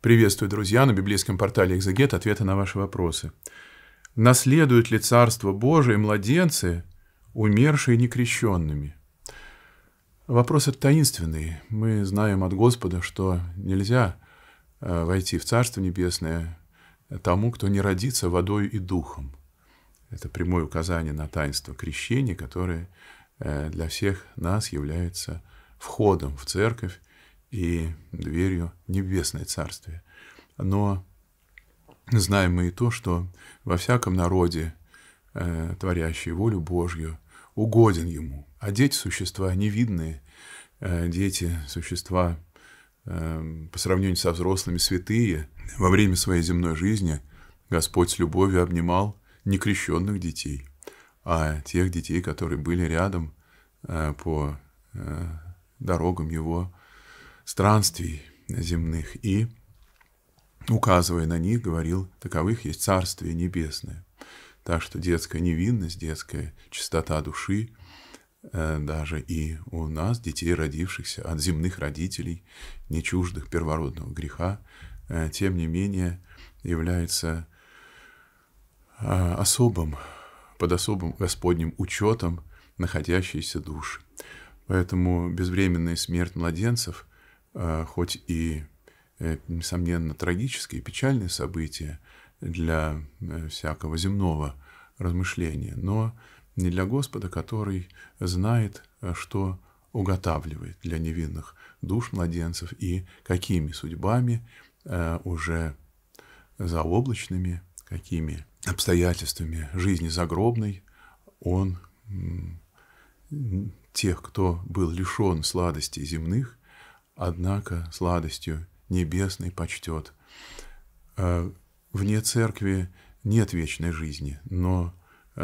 Приветствую, друзья, на библейском портале «Экзегет» ответы на ваши вопросы. Наследуют ли Царство Божие младенцы, умершие некрещенными? Вопрос это таинственный. Мы знаем от Господа, что нельзя э, войти в Царство Небесное тому, кто не родится водой и духом. Это прямое указание на таинство крещения, которое э, для всех нас является входом в церковь и дверью небесное царствие. Но знаем мы и то, что во всяком народе, э, творящий волю Божью, угоден ему. А дети – существа невидные, э, дети – существа э, по сравнению со взрослыми святые. Во время своей земной жизни Господь с любовью обнимал некрещенных детей, а тех детей, которые были рядом э, по э, дорогам Его странствий земных и, указывая на них, говорил, таковых есть Царствие Небесное. Так что детская невинность, детская чистота души, э, даже и у нас, детей, родившихся от земных родителей, не чуждых первородного греха, э, тем не менее является а, особым, под особым Господним учетом находящейся души. Поэтому безвременная смерть младенцев Э, хоть и, э, несомненно, трагические, печальные события для э, всякого земного размышления, но не для Господа, который знает, что уготавливает для невинных душ младенцев и какими судьбами уже заоблачными, какими обстоятельствами жизни загробной он тех, кто был лишен сладостей земных, однако сладостью небесной почтет. Э, вне церкви нет вечной жизни, но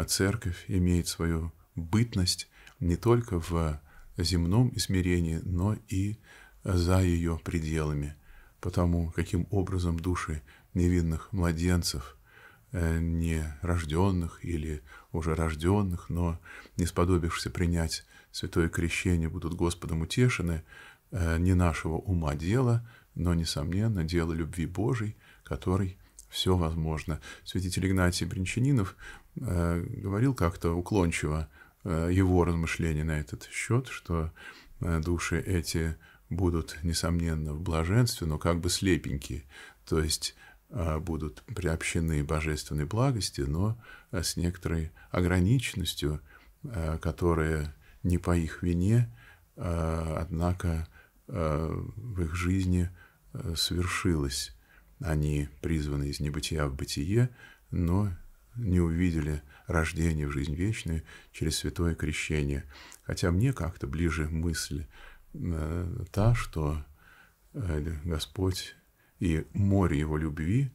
церковь имеет свою бытность не только в земном измерении, но и за ее пределами, потому каким образом души невинных младенцев, э, не рожденных или уже рожденных, но не сподобившихся принять святое крещение, будут Господом утешены, Э, не нашего ума дело, но, несомненно, дело любви Божией, которой все возможно. Святитель Игнатий Бринчанинов э, говорил как-то уклончиво э, его размышления на этот счет, что души эти будут, несомненно, в блаженстве, но как бы слепенькие, то есть будут приобщены божественной благости, но с некоторой ограниченностью, которая не по их вине, Э, однако э, в их жизни э, свершилось. Они призваны из небытия в бытие, но не увидели рождение в жизнь вечную через святое крещение. Хотя мне как-то ближе мысль та, что Господь и море Его любви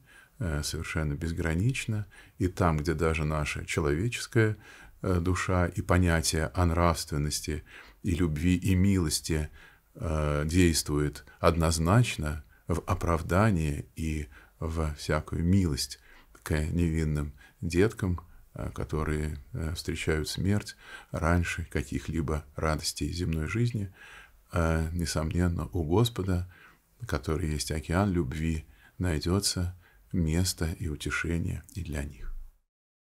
совершенно безгранично, и там, где даже наше человеческое Э, душа и понятие о нравственности и любви и милости э, действует однозначно в оправдание и в всякую милость к невинным деткам, э, которые встречают смерть раньше каких-либо радостей земной жизни, несомненно, у Господа, который есть океан любви, найдется место и утешение и для них.